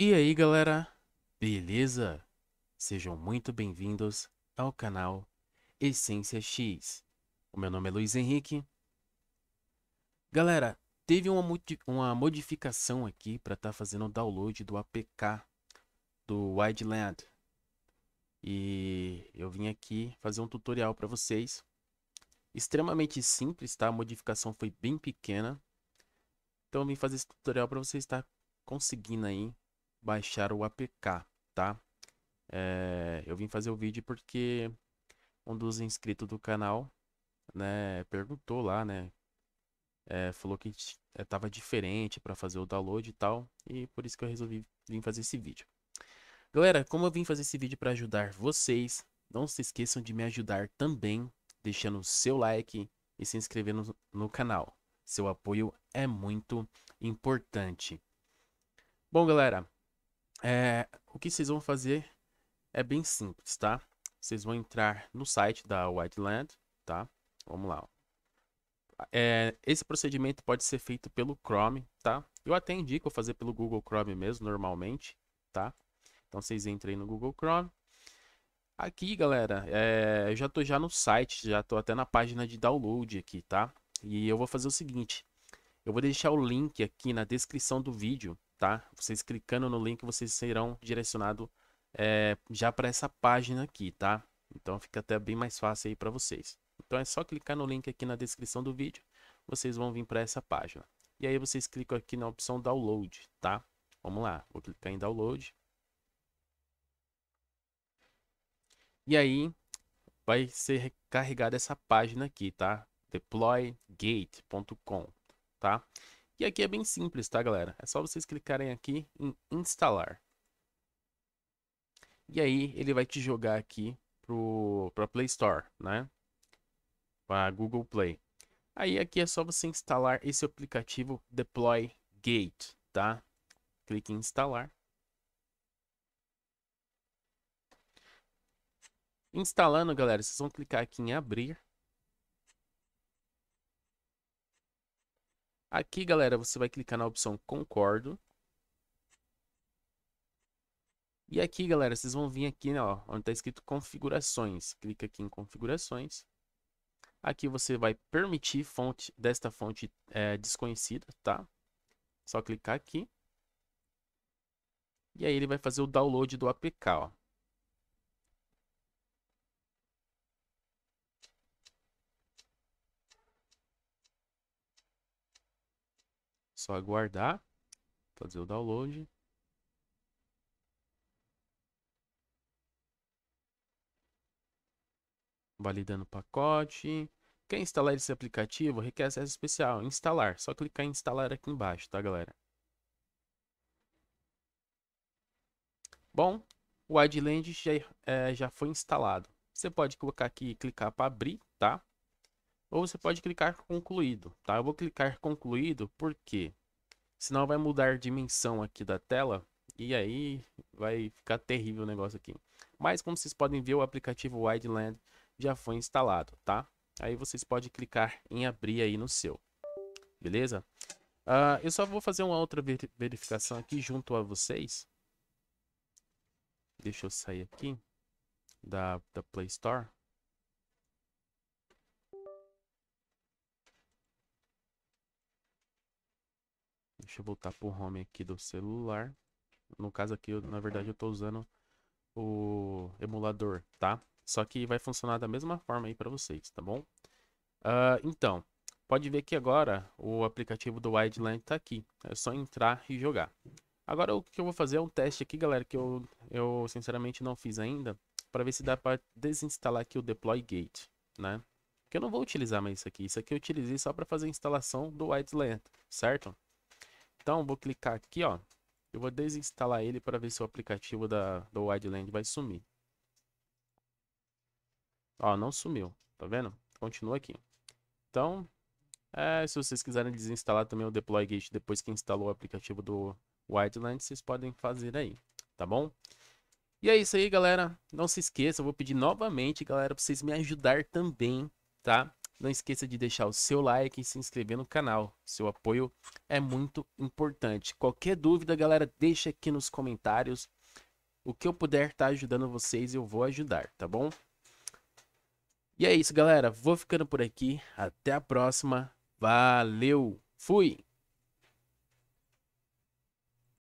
E aí galera, beleza? Sejam muito bem-vindos ao canal Essência X. O meu nome é Luiz Henrique. Galera, teve uma, uma modificação aqui para estar tá fazendo o download do APK do Wideland. E eu vim aqui fazer um tutorial para vocês. Extremamente simples, tá? A modificação foi bem pequena. Então eu vim fazer esse tutorial para vocês estar tá conseguindo aí baixar o APK, tá? É, eu vim fazer o vídeo porque um dos inscritos do canal, né, perguntou lá, né, é, falou que estava eh, diferente para fazer o download e tal, e por isso que eu resolvi vir fazer esse vídeo. Galera, como eu vim fazer esse vídeo para ajudar vocês, não se esqueçam de me ajudar também, deixando o seu like e se inscrevendo no, no canal. Seu apoio é muito importante. Bom, galera, é, o que vocês vão fazer é bem simples, tá? Vocês vão entrar no site da Whiteland, tá? Vamos lá. É, esse procedimento pode ser feito pelo Chrome, tá? Eu até indico fazer pelo Google Chrome mesmo, normalmente, tá? Então vocês entrem no Google Chrome. Aqui, galera, é, eu já tô já no site, já tô até na página de download aqui, tá? E eu vou fazer o seguinte, eu vou deixar o link aqui na descrição do vídeo tá? Vocês clicando no link, vocês serão direcionados é, eh, já para essa página aqui, tá? Então fica até bem mais fácil aí para vocês. Então é só clicar no link aqui na descrição do vídeo, vocês vão vir para essa página. E aí vocês clicam aqui na opção download, tá? Vamos lá, vou clicar em download. E aí vai ser carregada essa página aqui, tá? deploygate.com, tá? E aqui é bem simples, tá, galera? É só vocês clicarem aqui em instalar. E aí ele vai te jogar aqui para a Play Store, né? Para Google Play. Aí aqui é só você instalar esse aplicativo Deploy Gate, tá? Clique em instalar. Instalando, galera, vocês vão clicar aqui em abrir. Aqui, galera, você vai clicar na opção concordo. E aqui, galera, vocês vão vir aqui, né, ó, onde está escrito configurações. Clica aqui em configurações. Aqui você vai permitir fonte desta fonte é, desconhecida, tá? Só clicar aqui. E aí ele vai fazer o download do APK, ó. Só aguardar, fazer o download. Validando o pacote. Quer instalar esse aplicativo? Requer acesso especial. Instalar. Só clicar em instalar aqui embaixo, tá, galera? Bom, o Adland já, é, já foi instalado. Você pode colocar aqui e clicar para abrir, tá? ou você pode clicar concluído, tá? Eu vou clicar concluído porque senão vai mudar a dimensão aqui da tela e aí vai ficar terrível o negócio aqui. Mas como vocês podem ver, o aplicativo Wideland já foi instalado, tá? Aí vocês podem clicar em abrir aí no seu, beleza? Uh, eu só vou fazer uma outra verificação aqui junto a vocês. Deixa eu sair aqui da, da Play Store. Deixa eu voltar pro home aqui do celular. No caso aqui, eu, na verdade, eu tô usando o emulador, tá? Só que vai funcionar da mesma forma aí para vocês, tá bom? Uh, então, pode ver que agora o aplicativo do Wideline tá aqui. É só entrar e jogar. Agora o que eu vou fazer é um teste aqui, galera, que eu, eu sinceramente não fiz ainda, para ver se dá para desinstalar aqui o Deploy Gate, né? Porque eu não vou utilizar mais isso aqui. Isso aqui eu utilizei só para fazer a instalação do Wideland, certo? Então, vou clicar aqui, ó. Eu vou desinstalar ele para ver se o aplicativo da, do Wideland vai sumir. Ó, não sumiu. Tá vendo? Continua aqui. Então, é, se vocês quiserem desinstalar também o Deploy Gate depois que instalou o aplicativo do Wideland, vocês podem fazer aí, tá bom? E é isso aí, galera. Não se esqueça, eu vou pedir novamente, galera, para vocês me ajudar também, tá? Não esqueça de deixar o seu like e se inscrever no canal. Seu apoio é muito importante. Qualquer dúvida, galera, deixa aqui nos comentários. O que eu puder estar tá ajudando vocês, eu vou ajudar, tá bom? E é isso, galera. Vou ficando por aqui. Até a próxima. Valeu. Fui.